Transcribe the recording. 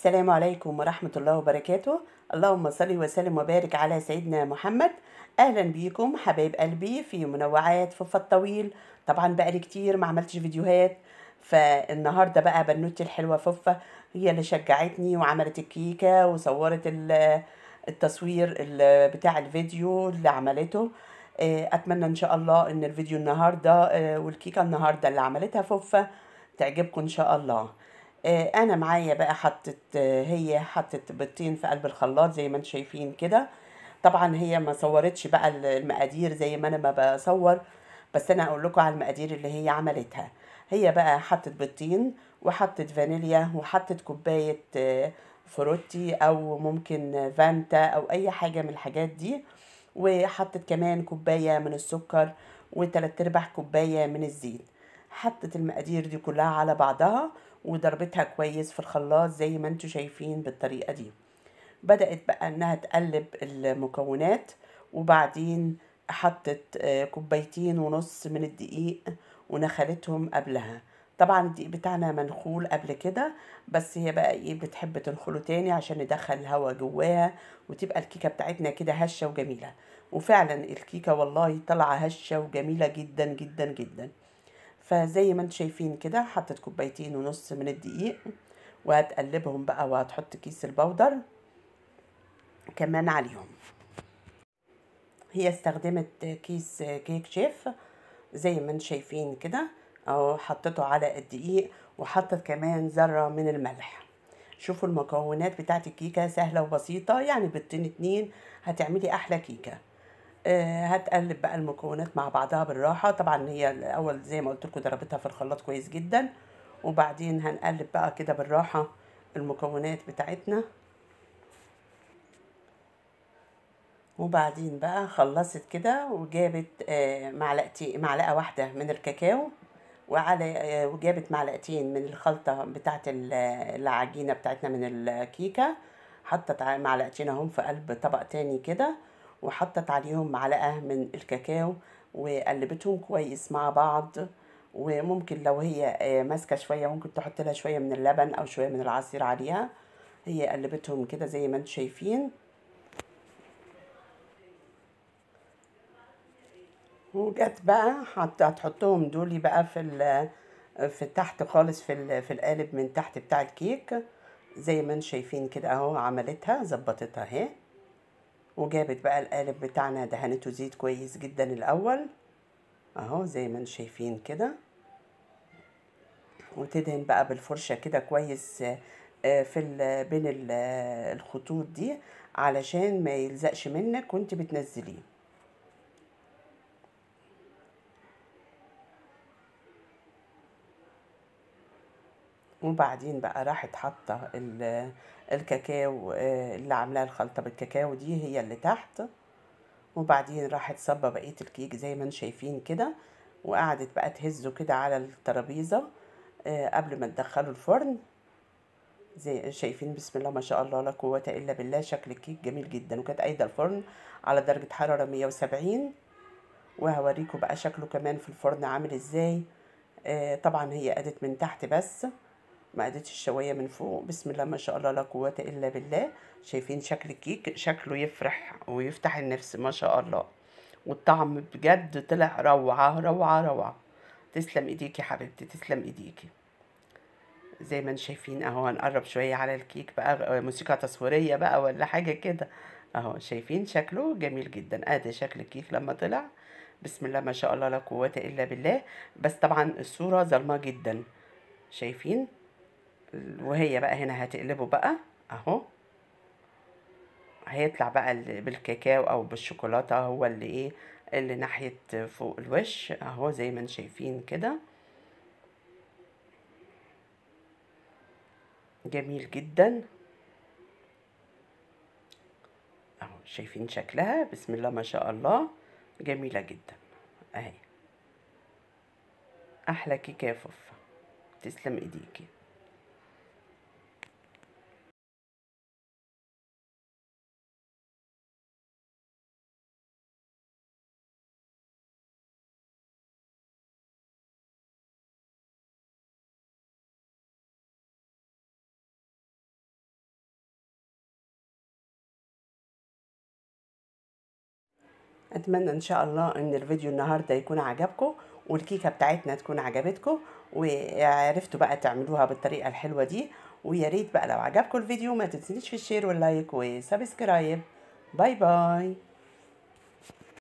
السلام عليكم ورحمة الله وبركاته اللهم صل وسلم وبارك على سيدنا محمد أهلا بيكم حبايب قلبي في منوعات فف الطويل طبعا بقالي كتير ما عملتش فيديوهات فالنهاردة بقى بنوتي الحلوة ففة هي اللي شجعتني وعملت الكيكة وصورت التصوير بتاع الفيديو اللي عملته آه، أتمنى إن شاء الله إن الفيديو النهاردة آه، والكيكة النهاردة اللي عملتها ففة تعجبكم إن شاء الله آه، انا معايا بقى حطت آه، هي حطت بيضتين في قلب الخلاط زي ما انتم شايفين كده طبعا هي ما صورتش بقى المقادير زي ما انا ما بصور بس انا اقول لكم على المقادير اللي هي عملتها هي بقى حطت بيضتين وحطت فانيليا وحطت كوبايه آه، فروتي او ممكن فانتا او اي حاجه من الحاجات دي وحطت كمان كوبايه من السكر وثلاث ارباع كوبايه من الزيت حطت المقادير دي كلها على بعضها وضربتها كويس في الخلاط زي ما انتوا شايفين بالطريقة دي بدأت بقى انها تقلب المكونات وبعدين حطت آه، كوبايتين ونص من الدقيق ونخلتهم قبلها طبعا الدقيق بتاعنا منخول قبل كده بس هي بقى ايه بتحب تنخله تاني عشان ندخل الهواء جواها وتبقى الكيكه بتاعتنا كده هشه وجميله وفعلا الكيكه والله طالعه هشه وجميله جدا جدا جدا فزي ما انتم شايفين كده حطيت كوبايتين ونص من الدقيق وهتقلبهم بقى وهتحط كيس البودر كمان عليهم هي استخدمت كيس كيك شيف زي ما انتم شايفين كده اهو حطيته على الدقيق وحطت كمان ذره من الملح شوفوا المكونات بتاعت الكيكه سهله وبسيطه يعني بيضتين اتنين هتعملي احلى كيكه آه، هتقلب بقى المكونات مع بعضها بالراحه طبعا هي الاول زي ما قلت لكم ضربتها في الخلاط كويس جدا وبعدين هنقلب بقى كده بالراحه المكونات بتاعتنا وبعدين بقى خلصت كده وجابت آه، معلقتين معلقه واحده من الكاكاو وعلى آه، وجابت معلقتين من الخلطه بتاعه العجينه بتاعتنا من الكيكه حطت معلقتين اهم في قلب طبق تاني كده وحطت عليهم معلقة من الكاكاو وقلبتهم كويس مع بعض وممكن لو هي آه، ماسكة شوية ممكن تحط لها شوية من اللبن أو شوية من العصير عليها هي قلبتهم كده زي ما انتم شايفين وجت بقى هتحطهم دولي بقى في في تحت خالص في في القالب من تحت بتاع الكيك زي ما انتم شايفين كده اهو عملتها ظبطتها اهي وجابت بقى القالب بتاعنا دهنته زيت كويس جدا الاول اهو زي ما انتم شايفين كده وتدهن بقى بالفرشه كده كويس آه، في بين آه، الخطوط دي علشان ما يلزقش منك وانت بتنزليه وبعدين بقى راحت حاطه الكاكاو آه، اللي عاملاه الخلطه بالكاكاو دي هي اللي تحت وبعدين راحت صبه بقيه الكيك زي ما انتم شايفين كده وقعدت بقى تهزه كده على الترابيزه آه، قبل ما تدخله الفرن زي شايفين بسم الله ما شاء الله لا قوه الا بالله شكل الكيك جميل جدا وكانت قايده الفرن على درجه حراره 170 وهوريكم بقى شكله كمان في الفرن عامل ازاي آه، طبعا هي قادت من تحت بس مقادة الشواية من فوق بسم الله ما شاء الله لا قوة إلا بالله شايفين شكل الكيك شكله يفرح ويفتح النفس ما شاء الله والطعم بجد طلع روعة روعة روعة تسلم ايديكي حبيبتي تسلم ايديكي زي ما شايفين اهو هنقرب شوية على الكيك بقى موسيقى تصويرية بقى ولا حاجة كده اهو شايفين شكله جميل جدا ادي شكل الكيك لما طلع بسم الله ما شاء الله لا قوة الا بالله بس طبعا الصورة ظلمة جدا شايفين وهي بقى هنا هتقلبه بقى اهو هيطلع بقى بالكاكاو او بالشوكولاته هو اللي ايه اللي ناحيه فوق الوش اهو زي ما انتم شايفين كده جميل جدا اهو شايفين شكلها بسم الله ما شاء الله جميله جدا اهي احلى كيكه يا فوفا تسلم ايديكي اتمنى ان شاء الله ان الفيديو النهارده يكون عجبكم والكيكه بتاعتنا تكون عجبتكم وعرفتوا بقى تعملوها بالطريقه الحلوه دي ويا ريت بقى لو عجبكم الفيديو ما تنسيش في الشير واللايك وسبسكرايب باي باي